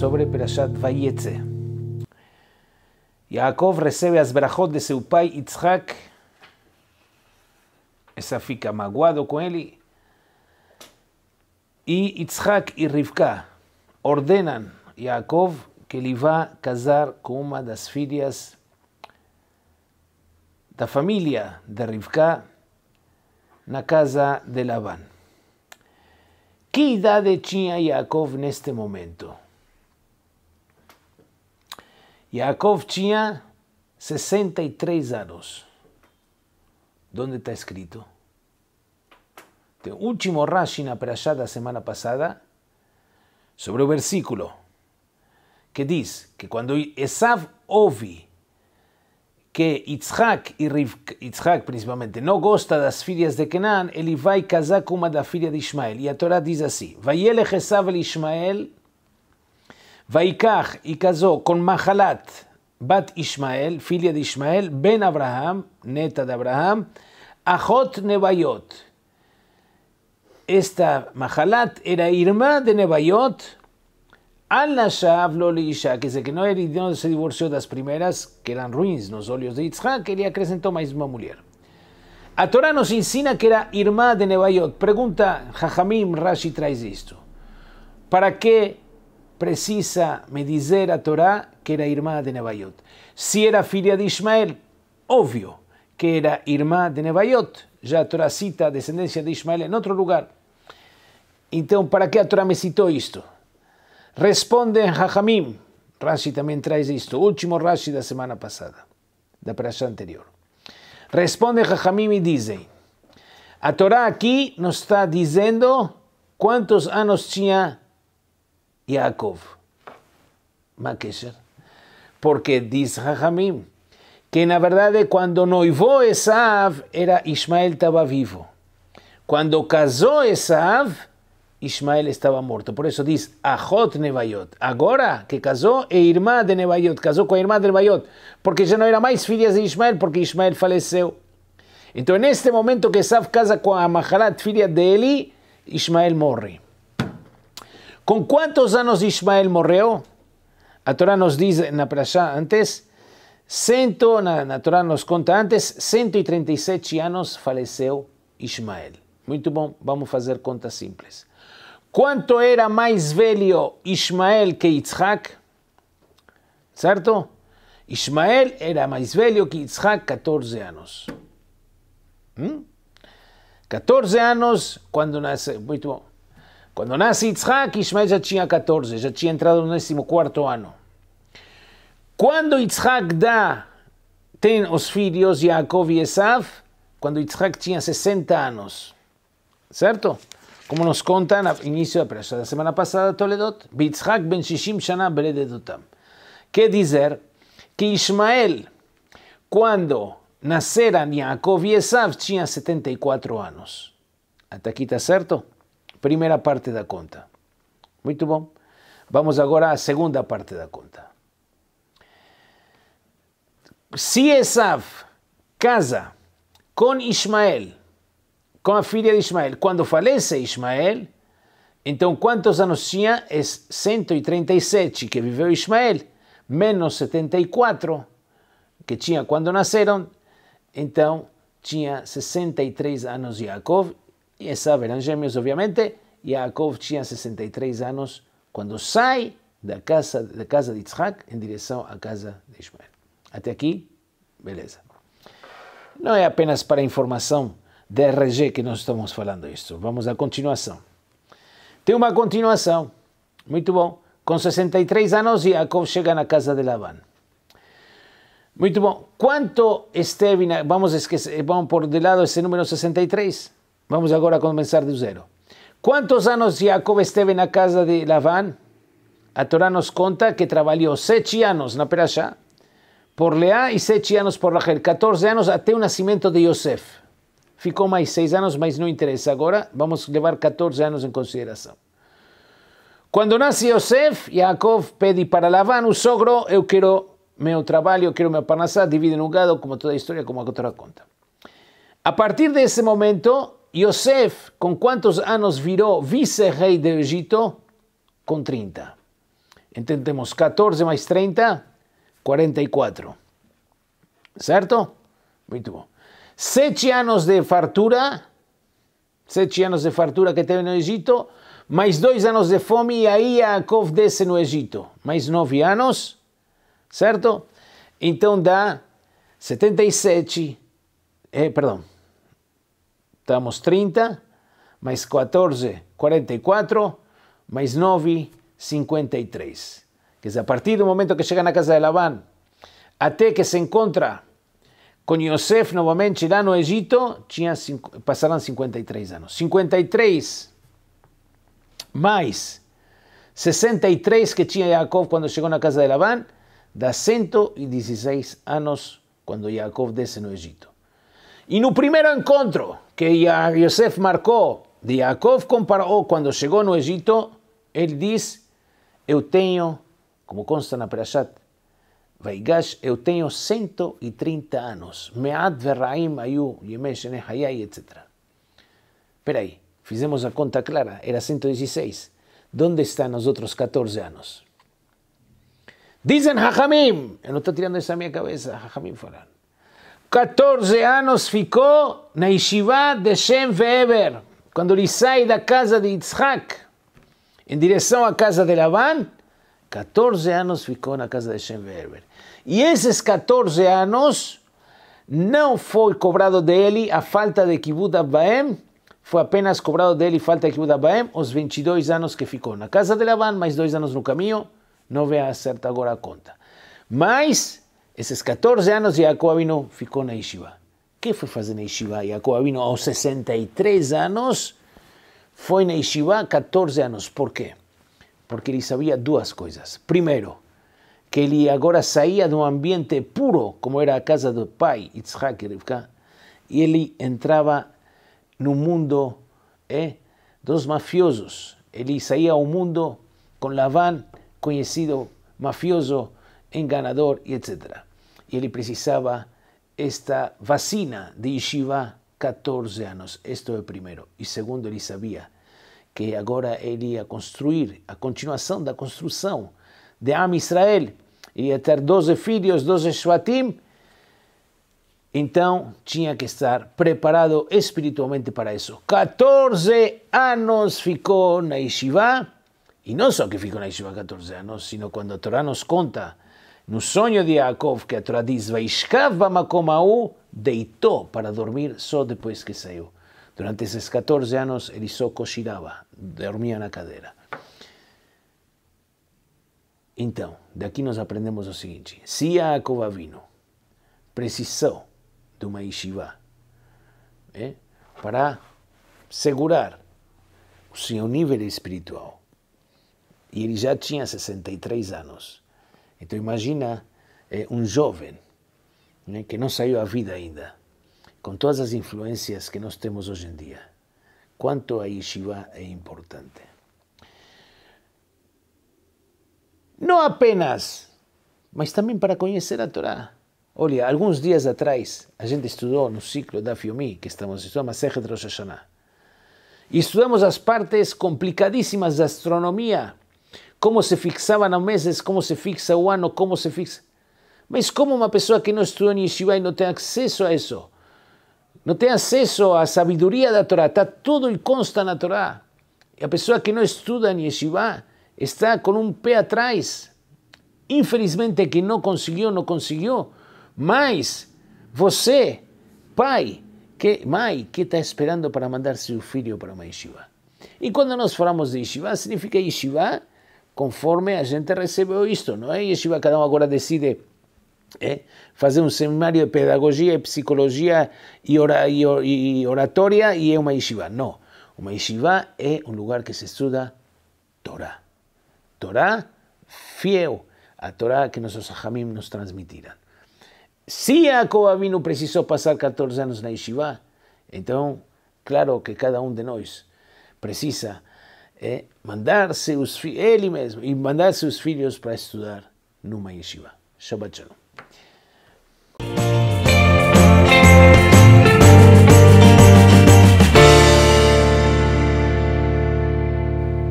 sobre Perashat Vayetze. Yaakov recibe a Zberajot de pai Itzhak. Esa fica maguado con él. Y Itzhak y Rivka ordenan a Yaakov que le va a casar con una de las filias de la familia de Rivka en la casa de Labán. ¿Qué edad tenía Yaakov en este momento? Jacob tinha 63 años. ¿Dónde está escrito? El último Rashi para la semana pasada sobre un versículo que dice que cuando Esav ovi que Yitzhak, y principalmente no gusta de las filias de Kenan, él iba a casar con una de la de Ismael. Y la Torá dice así, Vayelech Esav el Ismael Vaikaj y casó con Mahalat, Bat Ishmael, filia de Ishmael, Ben Abraham, neta de Abraham, Ajot Nebayot. Esta Mahalat era irma de Nebayot, Al-Nasha habló Isha, que se que no, era, no se divorció de las primeras, que eran ruins, los óleos de Yitzhak, que le en más misma mujer. A Torah nos insina que era irma de Nebayot. Pregunta, Jajamim Rashi trae esto. ¿Para qué precisa me dizer a Torá que era irmã de Nebaiot. Si era filia de Ismael, obvio que era irmã de Nebaiot. Ya Torá cita descendencia de Ismael en otro lugar. Entonces, para qué a Torá me citó esto? Responde Jajamim, Rashi también trae esto. último Rashi la semana pasada da praxá anterior. Responde Jajamim y dice, a Torá aquí nos está diciendo cuántos años tenía Yaakov. Makesher. Porque dice Jajamim que en la verdad de cuando noivó Esav era Ismael estaba vivo. Cuando casó Esaav, Ismael estaba muerto. Por eso dice Ajot nevayot, Ahora que casó e Irma de Nebayot, casó con Irma de nevayot, porque ya no era más filias de Ismael, porque Ismael falleció. Entonces, en este momento que Esav casa con Amaharat, filia de Eli, Ismael morre. Com quantos anos Ismael morreu? A Torá nos diz na Prashá antes, cento, na, na Torá nos conta antes, 137 anos faleceu Ismael. Muito bom, vamos fazer contas simples. Quanto era mais velho Ismael que Yitzhak? Certo? Ismael era mais velho que Yitzhak 14 anos. Hum? ¿Mm? 14 anos quando nasceu. Muito bom. Quando nasce Yitzhak, Ismael já tinha 14, já tinha entrado no 14 ano. Quando Yitzhak dá, tem os filhos Yaakov e Esav, quando Yitzhak tinha 60 anos. Certo? Como nos conta no início da pressa da semana passada, Toledot, Yitzhak ben Shishim Shana Belededotam. Quer dizer que Ismael, quando nasceram Yaakov e Esav, tinha 74 anos. Até aqui está certo? Primeira parte da conta. Muito bom. Vamos agora à segunda parte da conta. Se Esav casa com Ismael, com a filha de Ismael, quando falece Ismael, então quantos anos tinha? É 137 que viveu Ismael, menos 74 que tinha quando nasceram, então tinha 63 anos Jacob e sabe, eram gêmeos, obviamente. Yaakov tinha 63 anos quando sai da casa, da casa de Isaac em direção à casa de Ismael. Até aqui, beleza. Não é apenas para informação da RG que nós estamos falando isso. Vamos à continuação. Tem uma continuação. Muito bom. Com 63 anos, Yaakov chega na casa de Laban. Muito bom. Quanto esteve na... Vamos esquecer, vamos por de lado esse número 63. Vamos ahora a começar do cero. ¿Cuántos años Jacob esteve la casa de Labán? A Torá nos conta que trabalhou sete anos na Perashá, por Leá y sete años por Rachel, 14 años hasta el nacimiento de Yosef. Ficou mais seis años, mas no interesa ahora. vamos a llevar 14 años en consideración. Cuando nasce Yosef, Jacob pede para Labán, un sogro, eu quero meu trabalho, quiero quero meu divido divide no gado, como toda a história, como a Torá conta. A partir de ese momento, Yosef, com quantos anos virou vice-rei do Egito? Com 30. Então temos 14 mais 30, 44. Certo? Muito bom. Sete anos de fartura, sete anos de fartura que teve no Egito, mais dois anos de fome, e aí Yaakov desce no Egito. Mais nove anos, certo? Então dá 77, eh, perdão, estamos 30, mais 14, 44, mais 9, 53. Quer dizer, a partir do momento que chega na casa de Labão, até que se encontra com Yosef novamente lá no Egito, tinha, passaram 53 anos. 53 mais 63 que tinha Jacob quando chegou na casa de Labão, dá 116 anos quando Jacob desce no Egito. Y en el primer encuentro que Yosef marcó de Jacob comparó cuando llegó llegó no dice él diz: Eu tenho, como consta la Perashat Vaigash, eu tengo 130 años. Mead verraim ayu yemesh etc. Espera ahí, fizemos la cuenta clara, era 116. ¿Dónde están los otros 14 años? Dicen Jajamim, no está tirando esa a mi cabeza, Jajamim Farán. 14 anos ficou na Yeshiva de Shem Ve'eber, quando ele sai da casa de Yitzhak em direção à casa de Lavan, 14 anos ficou na casa de Shem Ve'eber. E esses 14 anos não foi cobrado dele a falta de Kibbutz Abbaem, foi apenas cobrado dele falta de Kibbutz Abbaem os 22 anos que ficou na casa de Lavan, mais dois anos no caminho, não a acertar agora a conta. Mas esses 14 anos, Yaakov Avinu ficou na Yeshiva. que foi fazer na Yeshiva? Yaakov Avinu, aos 63 anos, foi na Yeshiva 14 anos. Por quê? Porque ele sabia duas coisas. Primeiro, que ele agora saía de um ambiente puro, como era a casa do pai, Yitzhak Rivka, e ele entrava no mundo eh, dos mafiosos. Ele saía ao mundo com Lavan, conhecido mafioso, enganador e etc. E ele precisava esta vacina de Yeshiva 14 anos. Isto é o primeiro. E segundo, ele sabia que agora ele ia construir a continuação da construção de Am Israel. ia ter 12 filhos, 12 Shvatim. Então tinha que estar preparado espiritualmente para isso. 14 anos ficou na Yeshiva. E não só que ficou na Yeshiva 14 anos, sino quando a Torá nos conta no sonho de Yaakov, que a Torá diz, deitou para dormir só depois que saiu. Durante esses 14 anos, ele só cochilava, dormia na cadeira. Então, daqui nós aprendemos o seguinte: se Yaakov Avino precisou de uma yeshiva é, para segurar o seu nível espiritual, e ele já tinha 63 anos, então imagina é, um jovem né, que não saiu à vida ainda, com todas as influências que nós temos hoje em dia. Quanto a Yeshiva é importante. Não apenas, mas também para conhecer a Torá. Olha, alguns dias atrás, a gente estudou no ciclo da Fiomi, que estamos estudando, de é Rosh Hashanah, e estudamos as partes complicadíssimas da astronomia como se fixavam a meses, como se fixa o ano, como se fixa. Mas como uma pessoa que não estudou em Yeshiva e não tem acesso a isso, não tem acesso à sabedoria da Torá, está tudo e consta na Torá. E a pessoa que não estuda em Yeshiva está com um pé atrás. Infelizmente, que não conseguiu, não conseguiu. Mas você, pai, que, mãe, que está esperando para mandar seu filho para uma Yeshiva? E quando nós falamos de Yeshiva, significa Yeshiva conforme a gente recebeu isto, não é? E Yeshiva, cada um agora decide é? fazer um seminário de pedagogia, psicologia e, psicologia, e, e oratória e é uma yeshiva. Não. Uma yeshiva é um lugar que se estuda Torá. Torá fiel à Torá que nossos Hamim nos transmitiram. Se Jacob Avinu precisou passar 14 anos na yeshiva, então, claro que cada um de nós precisa é mandar seus filhos, ele mesmo, e mandar seus filhos para estudar numa yeshiva. Shabbat Shalom.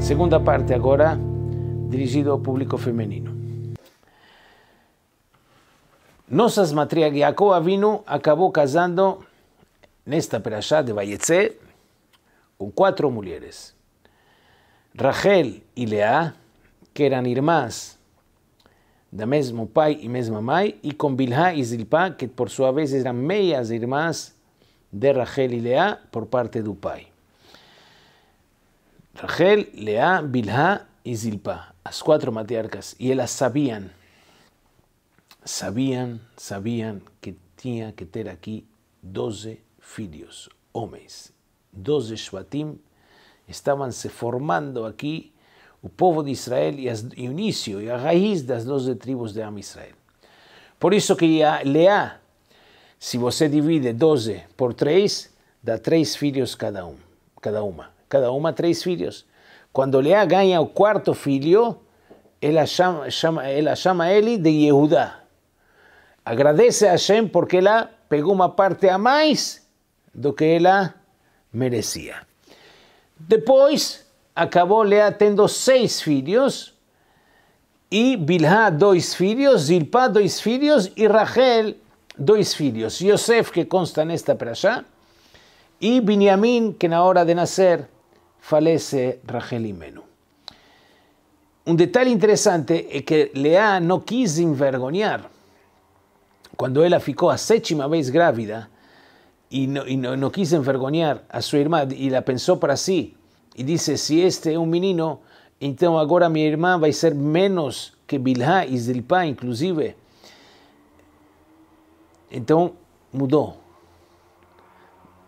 Segunda parte agora, dirigido ao público feminino. Nossas matriarcas, Jacob Avinu acabou casando, nesta perachá de Vayetze, com quatro mulheres. Rachel y Lea, que eran irmás de mesmo pai y mesma mai, y con Bilhá y Zilpa, que por su vez eran meias irmás de Rachel y Lea, por parte do pai. Rachel, Lea, Bilhá y Zilpa, las cuatro matriarcas, y ellas sabían, sabían, sabían que tenía que tener aquí doce hijos, hombres, doce Shvatim estavam se formando aqui o povo de Israel e, as, e o início e a raiz das 12 tribos de Am Israel. Por isso que Leá, se você divide 12 por 3, dá três filhos cada um, cada uma, cada uma três filhos. Quando Leá ganha o quarto filho, ela chama, chama, ela chama ele de Yehudá. Agradece a Hashem porque ela pegou uma parte a mais do que ela merecia. Después acabó Lea teniendo seis filhos, y Bilhá dois filhos, Zilpá dois filhos y Rachel dois filhos. Yosef, que consta en para allá y Binyamin que la hora de nacer falece Rachel y Menú. Un detalle interesante es que Lea no quiso envergonhar Cuando ella ficó a séptima vez grávida, y no, no, quiso envergoñar a su hermana y la pensó para sí. Y dice, si este es un menino, entonces ahora mi hermana va a ser menos que Bilhá y Zilpá inclusive. Entonces mudó.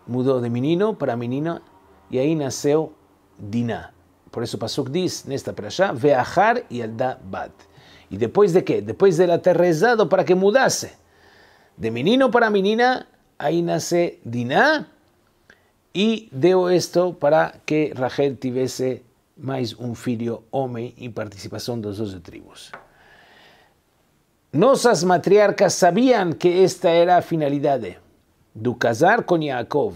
Mudó de menino para menina y ahí nació Diná. Por eso pasó dice en esta allá, Veajar y Alda Bat. ¿Y después de qué? Después del aterrizado para que mudase. De menino para menina Ahí nace Diná y deu esto para que Rachel tuviese más un filho homem y participación de las 12 tribus. as matriarcas sabían que esta era a finalidad de casar con Jacob,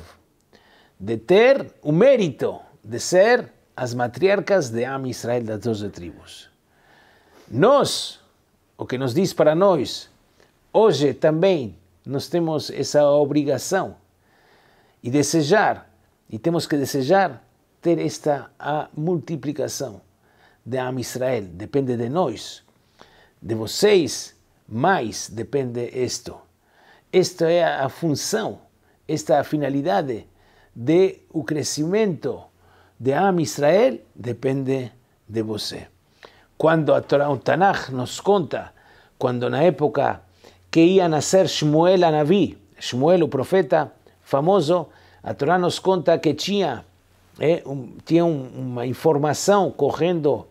de tener un mérito de ser las matriarcas de Am Israel las 12 tribus. Nos, o que nos dice para nós, hoje também nós temos essa obrigação e desejar, e temos que desejar ter esta a multiplicação de Am Israel. Depende de nós, de vocês, mais depende isto. Esta é a função, esta é a finalidade de o crescimento de Am Israel depende de você. Quando a Torá, o Tanakh nos conta, quando na época que ia nascer Shmuel navi, Shmuel, o profeta famoso, a Torá nos conta que tinha, é, um, tinha um, uma informação correndo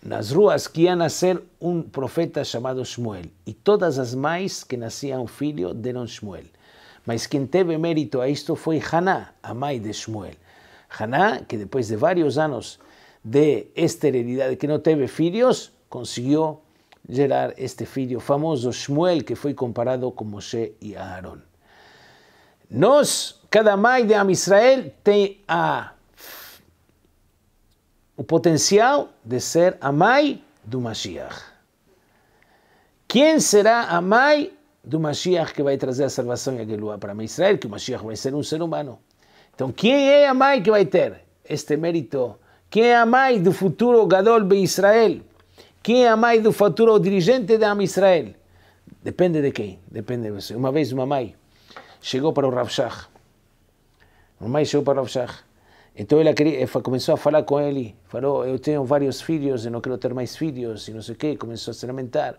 nas ruas que ia nascer um profeta chamado Shmuel. E todas as mães que nasciam um filho deram Shmuel. Mas quem teve mérito a isto foi Haná, a mãe de Shmuel. Haná, que depois de vários anos de esterilidade, que não teve filhos, conseguiu gerar este filho famoso Shmuel, que foi comparado com Moshe e Aaron. Nós, cada mãe de Am Israel, tem a, o potencial de ser a mãe do Mashiach. Quem será a mãe do Mashiach que vai trazer a salvação e a Geluá para Israel? Que o Mashiach vai ser um ser humano. Então, quem é a mãe que vai ter este mérito? Quem é a mãe do futuro Gadol de Israel? Quem é a mãe do futuro o dirigente da Am Israel? Depende de quem, depende de você. Uma vez uma mãe chegou para o Rav Shach. Uma mãe chegou para o Rav Shach. Então ela queria, começou a falar com ele. Falou, eu tenho vários filhos, eu não quero ter mais filhos, e não sei o quê. Começou a se lamentar.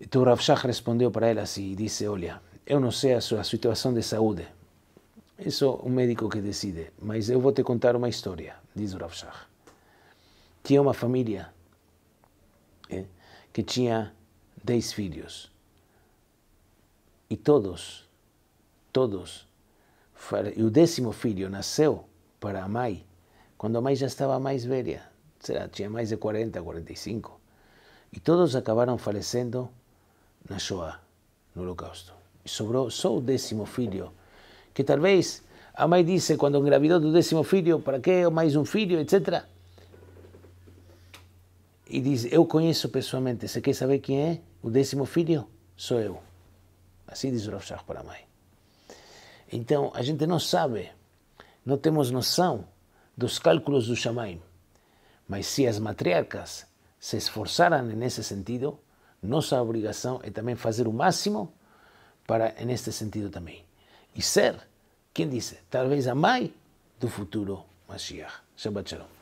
Então o Rav Shach respondeu para ela assim, disse, olha, eu não sei a sua situação de saúde. Isso é um médico que decide, mas eu vou te contar uma história, diz o Rav Shach tinha uma família é, que tinha dez filhos. E todos, todos, e o décimo filho nasceu para a mãe, quando a mãe já estava mais velha, será, tinha mais de 40, 45. E todos acabaram falecendo na Shoah, no Holocausto. E sobrou só o décimo filho, que talvez a mãe disse quando engravidou do décimo filho, para que mais um filho, etc e diz: Eu conheço pessoalmente, você quer saber quem é? O décimo filho? Sou eu. Assim diz o Rav Shach para a mãe. Então, a gente não sabe, não temos noção dos cálculos do Shamaim. Mas se as matriarcas se esforçaram nesse sentido, nossa obrigação é também fazer o máximo para neste sentido também. E ser, quem disse, talvez a mãe do futuro Mashiach. Shabbat Shalom.